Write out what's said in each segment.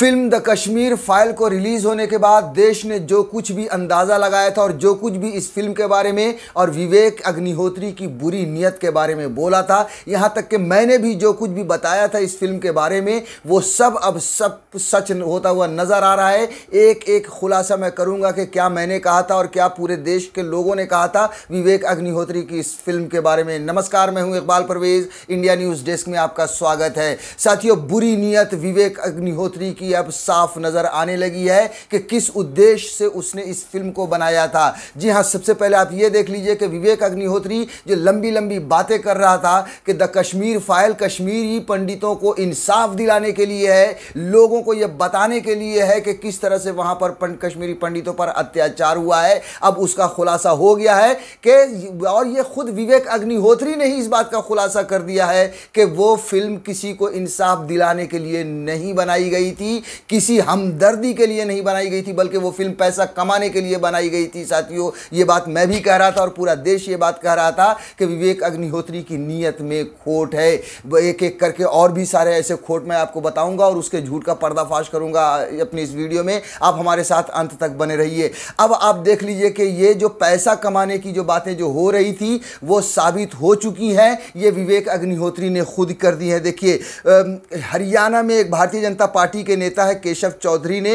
film the Kashmir file को release होने के बाद देश ने जो कुछ भी अंदाज़ा लगाया था और जो कुछ भी इस फिल्म के बारे में और विवेक अग्निहोत्री की बुरी नीयत के बारे में बोला था यहाँ तक कि मैंने भी जो कुछ भी बताया था इस फिल्म के बारे में वो सब अब सब सच होता हुआ नज़र आ रहा है एक एक खुलासा मैं करूँगा कि क्या मैंने कहा था और क्या पूरे देश के लोगों ने कहा था विवेक अग्निहोत्री की इस फिल्म के बारे में नमस्कार मैं हूँ Iqbal Parvez India news desk में आपका स्वागत है साथियों बुरी नीयत विवेक अग्निहोत्री की ये अब साफ नज़र आने लगी है कि किस उद्देश्य से उसने इस फिल्म को बनाया था जी हाँ सबसे पहले आप ये देख लीजिए कि विवेक अग्निहोत्री जो लंबी लंबी बातें कर रहा था कि द कश्मीर फाइल कश्मीरी पंडितों को इंसाफ दिलाने के लिए है लोगों को यह बताने के लिए है कि किस तरह से वहां पर पंड, कश्मीरी पंडितों पर अत्याचार हुआ है अब उसका खुलासा हो गया है कि और यह खुद विवेक अग्निहोत्री ने ही इस बात का खुलासा कर दिया है कि वो फिल्म किसी को इंसाफ दिलाने के लिए नहीं बनाई गई थी किसी हमदर्दी के लिए नहीं बनाई गई थी बल्कि वो फिल्म पैसा कमाने के लिए बनाई गई थी साथियों ये बात मैं भी कह रहा था और पूरा देश ये बात कह रहा था कि विवेक अग्निहोत्री की नीयत में खोट है एक एक करके और भी सारे ऐसे खोट मैं आपको बताऊंगा और उसके झूठ का पर्दाफाश करूंगा अपनी इस वीडियो में आप हमारे साथ अंत तक बने रहिए अब आप देख लीजिए कि ये जो पैसा कमाने की जो बातें जो हो रही थी वो साबित हो चुकी हैं ये विवेक अग्निहोत्री ने खुद कर दी है देखिए हरियाणा में एक भारतीय जनता पार्टी के नेता नेता है केशव चौधरी ने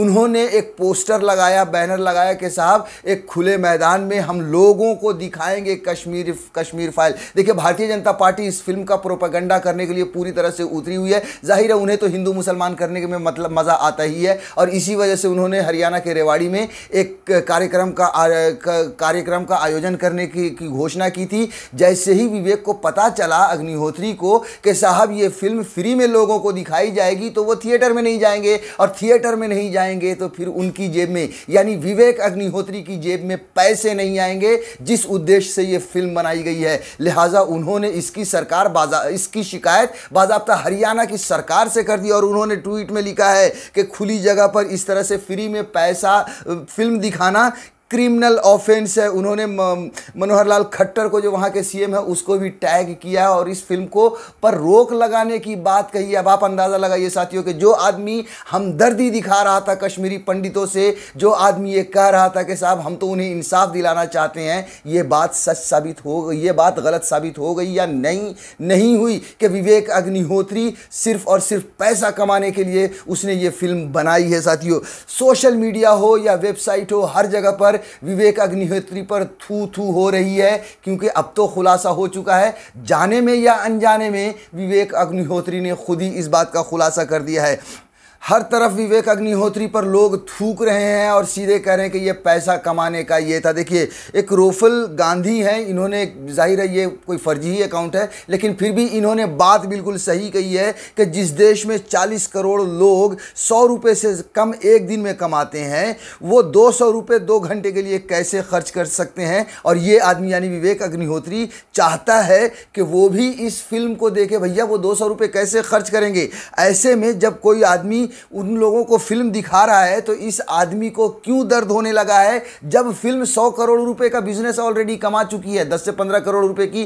उन्होंने एक पोस्टर लगाया बैनर लगाया कि साहब एक खुले मैदान में हम लोगों को दिखाएंगे कश्मीर कश्मीर फाइल देखिए भारतीय जनता पार्टी इस फिल्म का प्रोपागंडा करने के लिए पूरी तरह से उतरी हुई है जाहिर है उन्हें तो हिंदू मुसलमान करने में मतलब मज़ा आता ही है और इसी वजह से उन्होंने हरियाणा के रेवाड़ी में एक कार्यक्रम का, कार्यक्रम का आयोजन करने की, की घोषणा की थी जैसे ही विवेक को पता चला अग्निहोत्री को कि साहब ये फिल्म फ्री में लोगों को दिखाई जाएगी तो वो थिएटर में नहीं जाएंगे और थिएटर में नहीं जाएंगे तो फिर उनकी जेब में यानी विवेक अग्निहोत्री की जेब में पैसे नहीं आएंगे जिस उद्देश्य से ये फिल्म बनाई गई है लिहाजा उन्होंने इसकी सरकार बाजा इसकी शिकायत बाजाबता हरियाणा की सरकार से कर दी और उन्होंने ट्वीट में लिखा है कि खुली जगह पर इस तरह से फ्री में पैसा फिल्म दिखाना क्रिमिनल ऑफेंस है उन्होंने मनोहर लाल खट्टर को जो वहाँ के सीएम है उसको भी टैग किया है और इस फिल्म को पर रोक लगाने की बात कही अब आप अंदाज़ा लगाइए साथियों के जो आदमी हमदर्दी दिखा रहा था कश्मीरी पंडितों से जो आदमी ये कह रहा था कि साहब हम तो उन्हें इंसाफ दिलाना चाहते हैं ये बात सच साबित हो गई ये बात गलत साबित हो गई या नहीं नहीं हुई कि विवेक अग्निहोत्री सिर्फ और सिर्फ पैसा कमाने के लिए उसने ये फिल्म बनाई है साथियों सोशल मीडिया हो या वेबसाइट हो हर जगह पर विवेक अग्निहोत्री पर थू थू हो रही है क्योंकि अब तो खुलासा हो चुका है जाने में या अनजाने में विवेक अग्निहोत्री ने खुद ही इस बात का खुलासा कर दिया है हर तरफ विवेक अग्निहोत्री पर लोग थूक रहे हैं और सीधे कह रहे हैं कि ये पैसा कमाने का ये था देखिए एक रोफल गांधी हैं इन्होंने जाहिर है ये कोई फर्जी ही अकाउंट है लेकिन फिर भी इन्होंने बात बिल्कुल सही कही है कि जिस देश में 40 करोड़ लोग सौ रुपये से कम एक दिन में कमाते हैं वो दो सौ रुपये दो घंटे के लिए कैसे खर्च कर सकते हैं और ये आदमी यानी विवेक अग्निहोत्री चाहता है कि वो भी इस फिल्म को देखे भैया वो दो सौ कैसे खर्च करेंगे ऐसे में जब कोई आदमी उन लोगों को फिल्म दिखा रहा है तो इस आदमी को क्यों दर्द होने लगा है जब फिल्म सौ करोड़ रुपए का बिजनेस ऑलरेडी कमा चुकी है दस से पंद्रह करोड़ रुपए की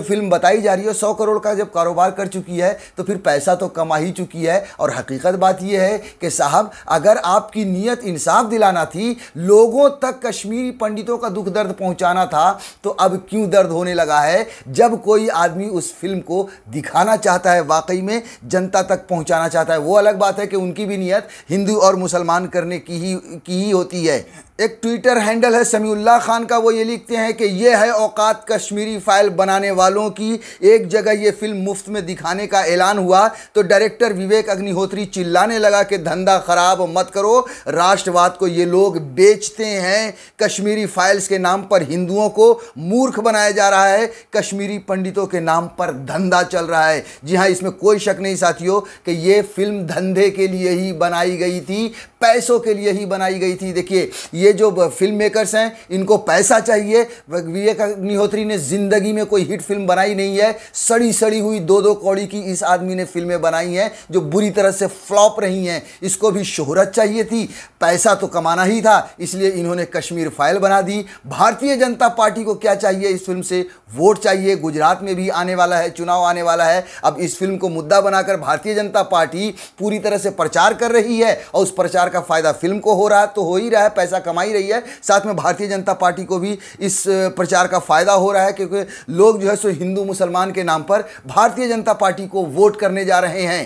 फिल्म बताई जा रही है सौ करोड़ का जब कारोबार कर चुकी है तो फिर पैसा तो कमा ही चुकी है और हकीकत बात यह है कि साहब अगर आपकी नीयत इंसाफ दिलाना थी लोगों तक कश्मीरी पंडितों का दुख दर्द पहुंचाना था तो अब क्यों दर्द होने लगा है जब कोई आदमी उस फिल्म को दिखाना चाहता है वाकई में जनता तक पहुंचाना चाहता है वो अलग बात है कि उनकी भी नीयत हिंदू और मुसलमान करने की ही की ही होती है एक ट्विटर हैंडल है समीउल्ला खान का वो ये लिखते हैं कि ये है औकात कश्मीरी फाइल बनाने वालों की एक जगह ये फिल्म मुफ्त में दिखाने का ऐलान हुआ तो डायरेक्टर विवेक अग्निहोत्री चिल्लाने लगा कि धंधा ख़राब मत करो राष्ट्रवाद को ये लोग बेचते हैं कश्मीरी फाइल्स के नाम पर हिंदुओं को मूर्ख बनाया जा रहा है कश्मीरी पंडितों के नाम पर धंधा चल रहा है जी हाँ इसमें कोई शक नहीं साथियों कि ये फिल्म धंधे के लिए ही बनाई गई थी पैसों के लिए ही बनाई गई थी देखिए ये जो फिल्म मेकर्स हैं इनको पैसा चाहिए विवेक अग्निहोत्री ने ज़िंदगी में कोई हिट फिल्म बनाई नहीं है सड़ी सड़ी हुई दो दो कौड़ी की इस आदमी ने फिल्में बनाई हैं जो बुरी तरह से फ्लॉप रही हैं इसको भी शोहरत चाहिए थी पैसा तो कमाना ही था इसलिए इन्होंने कश्मीर फाइल बना दी भारतीय जनता पार्टी को क्या चाहिए इस फिल्म से वोट चाहिए गुजरात में भी आने वाला है चुनाव आने वाला है अब इस फिल्म को मुद्दा बनाकर भारतीय जनता पार्टी पूरी तरह से प्रचार कर रही है और उस प्रचार का फ़ायदा फिल्म को हो रहा है तो हो ही रहा है पैसा कमा कमाई रही है साथ में भारतीय जनता पार्टी को भी इस प्रचार का फ़ायदा हो रहा है क्योंकि लोग जो है सो हिंदू मुसलमान के नाम पर भारतीय जनता पार्टी को वोट करने जा रहे हैं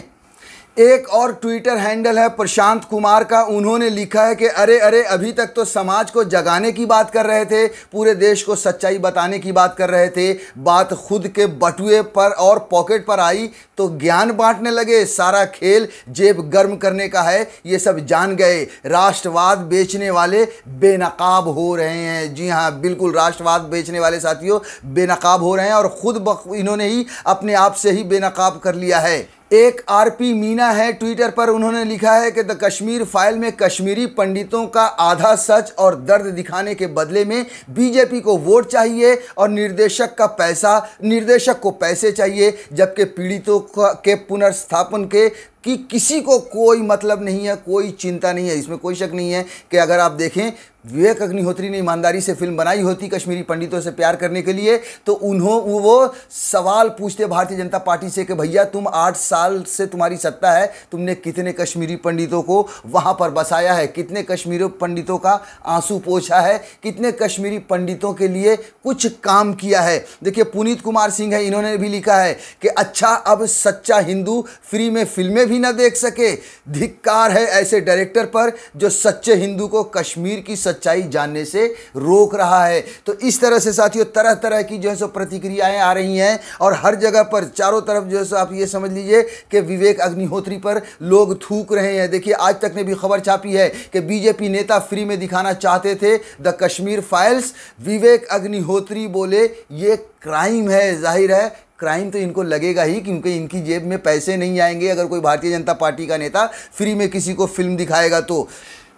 एक और ट्विटर हैंडल है प्रशांत कुमार का उन्होंने लिखा है कि अरे अरे अभी तक तो समाज को जगाने की बात कर रहे थे पूरे देश को सच्चाई बताने की बात कर रहे थे बात खुद के बटुए पर और पॉकेट पर आई तो ज्ञान बांटने लगे सारा खेल जेब गर्म करने का है ये सब जान गए राष्ट्रवाद बेचने वाले बेनकाब हो रहे हैं जी हाँ बिल्कुल राष्ट्रवाद बेचने वाले साथियों बेनकाब हो रहे हैं और ख़ुद इन्होंने ही अपने आप से ही बेनकाब कर लिया है एक आरपी मीना है ट्विटर पर उन्होंने लिखा है कि द कश्मीर फाइल में कश्मीरी पंडितों का आधा सच और दर्द दिखाने के बदले में बीजेपी को वोट चाहिए और निर्देशक का पैसा निर्देशक को पैसे चाहिए जबकि पीड़ितों के पुनर्स्थापन के कि किसी को कोई मतलब नहीं है कोई चिंता नहीं है इसमें कोई शक नहीं है कि अगर आप देखें विवेक अग्निहोत्री ने ईमानदारी से फिल्म बनाई होती कश्मीरी पंडितों से प्यार करने के लिए तो उन्हों वो सवाल पूछते भारतीय जनता पार्टी से कि भैया तुम आठ साल से तुम्हारी सत्ता है तुमने कितने कश्मीरी पंडितों को वहाँ पर बसाया है कितने कश्मीरी पंडितों का आंसू पोछा है कितने कश्मीरी पंडितों के लिए कुछ काम किया है देखिए पुनीत कुमार सिंह है इन्होंने भी लिखा है कि अच्छा अब सच्चा हिंदू फ्री में फिल्में भी ना देख सके धिक्कार है ऐसे डायरेक्टर पर जो सच्चे हिंदू को कश्मीर की सच्चाई जानने से रोक रहा है तो इस तरह से साथियों तरह तरह की जो है सो प्रतिक्रियाएं आ रही हैं और हर जगह पर चारों तरफ जो है सो आप ये समझ लीजिए कि विवेक अग्निहोत्री पर लोग थूक रहे हैं देखिए आज तक ने भी खबर छापी है कि बीजेपी नेता फ्री में दिखाना चाहते थे द कश्मीर फाइल्स विवेक अग्निहोत्री बोले ये क्राइम है जाहिर है क्राइम तो इनको लगेगा ही क्योंकि इनकी जेब में पैसे नहीं आएंगे अगर कोई भारतीय जनता पार्टी का नेता फ्री में किसी को फिल्म दिखाएगा तो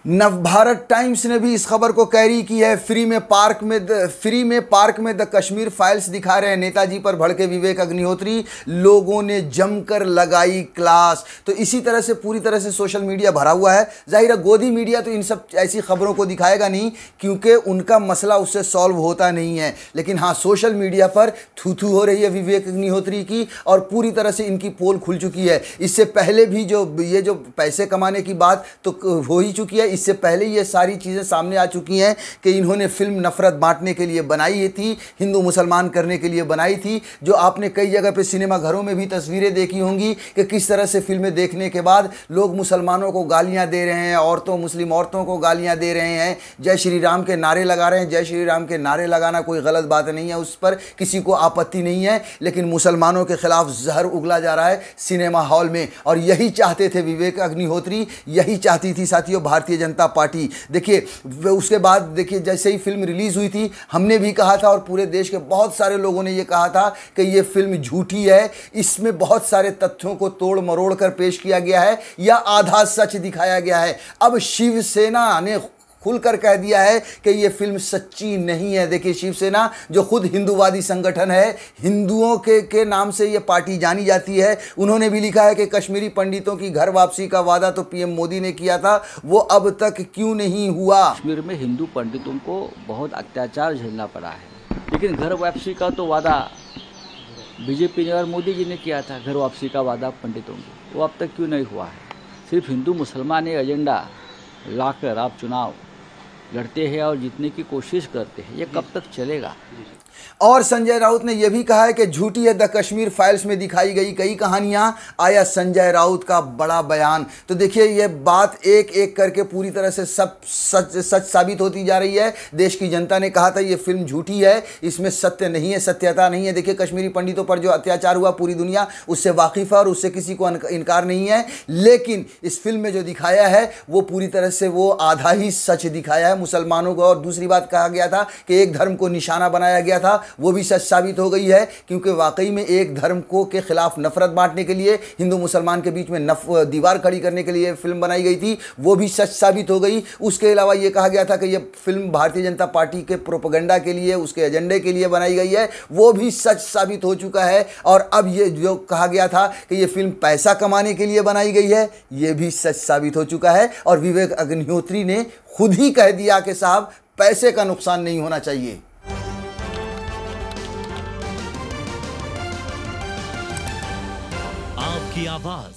नवभारत टाइम्स ने भी इस खबर को कैरी की है फ्री में पार्क में द, फ्री में पार्क में द कश्मीर फाइल्स दिखा रहे हैं नेताजी पर भड़के विवेक अग्निहोत्री लोगों ने जमकर लगाई क्लास तो इसी तरह से पूरी तरह से सोशल मीडिया भरा हुआ है जाहिर है गोदी मीडिया तो इन सब ऐसी खबरों को दिखाएगा नहीं क्योंकि उनका मसला उससे सॉल्व होता नहीं है लेकिन हाँ सोशल मीडिया पर थूथू हो रही है विवेक अग्निहोत्री की और पूरी तरह से इनकी पोल खुल चुकी है इससे पहले भी जो ये जो पैसे कमाने की बात तो हो ही चुकी है इससे पहले ये सारी चीज़ें सामने आ चुकी हैं कि इन्होंने फिल्म नफ़रत बांटने के लिए बनाई थी हिंदू मुसलमान करने के लिए बनाई थी जो आपने कई जगह पर सिनेमाघरों में भी तस्वीरें देखी होंगी कि किस तरह से फिल्में देखने के बाद लोग मुसलमानों को गालियाँ दे रहे हैं औरतों मुस्लिम औरतों को गालियाँ दे रहे हैं जय श्री राम के नारे लगा रहे हैं जय श्री राम के नारे लगाना कोई गलत बात नहीं है उस पर किसी को आपत्ति नहीं है लेकिन मुसलमानों के ख़िलाफ़ जहर उगला जा रहा है सिनेमा हॉल में और यही चाहते थे विवेक अग्निहोत्री यही चाहती थी साथियों भारतीय जनता पार्टी देखिए उसके बाद देखिए जैसे ही फिल्म रिलीज़ हुई थी हमने भी कहा था और पूरे देश के बहुत सारे लोगों ने यह कहा था कि यह फिल्म झूठी है इसमें बहुत सारे तथ्यों को तोड़ मरोड़ कर पेश किया गया है या आधा सच दिखाया गया है अब शिवसेना ने खुलकर कह दिया है कि ये फिल्म सच्ची नहीं है देखिए शिवसेना जो खुद हिंदूवादी संगठन है हिंदुओं के के नाम से ये पार्टी जानी जाती है उन्होंने भी लिखा है कि कश्मीरी पंडितों की घर वापसी का वादा तो पीएम मोदी ने किया था वो अब तक क्यों नहीं हुआ कश्मीर में हिंदू पंडितों को बहुत अत्याचार झेलना पड़ा है लेकिन घर वापसी का तो वादा बीजेपी ने और मोदी जी ने किया था घर वापसी का वादा पंडितों को वो तो अब तक क्यों नहीं हुआ है सिर्फ हिंदू मुसलमान एजेंडा लाकर आप चुनाव लड़ते हैं और जीतने की कोशिश करते हैं ये कब तक चलेगा और संजय राउत ने यह भी कहा है कि झूठी है द कश्मीर फाइल्स में दिखाई गई कई कहानियां आया संजय राउत का बड़ा बयान तो देखिए यह बात एक एक करके पूरी तरह से सब सच सच साबित होती जा रही है देश की जनता ने कहा था यह फिल्म झूठी है इसमें सत्य नहीं है सत्यता नहीं है देखिए कश्मीरी पंडितों पर जो अत्याचार हुआ पूरी दुनिया उससे वाकिफ है और उससे किसी को इनकार नहीं है लेकिन इस फिल्म में जो दिखाया है वो पूरी तरह से वो आधा ही सच दिखाया है मुसलमानों को और दूसरी बात कहा गया था कि एक धर्म को निशाना बनाया गया था वो भी सच साबित हो गई है क्योंकि वाकई में एक धर्म को के खिलाफ नफरत बांटने के लिए हिंदू मुसलमान के बीच में नफ दीवार खड़ी करने के लिए फिल्म बनाई गई थी वो भी सच साबित हो गई उसके अलावा ये कहा गया था कि यह फिल्म भारतीय जनता पार्टी के प्रोपोगंडा के लिए उसके एजेंडे के लिए बनाई गई है वो भी सच साबित हो चुका है और अब ये जो कहा गया था कि ये फिल्म पैसा कमाने के लिए बनाई गई है ये भी सच साबित हो चुका है और विवेक अग्निहोत्री ने खुद ही कह दिया कि साहब पैसे का नुकसान नहीं होना चाहिए आपकी आवाज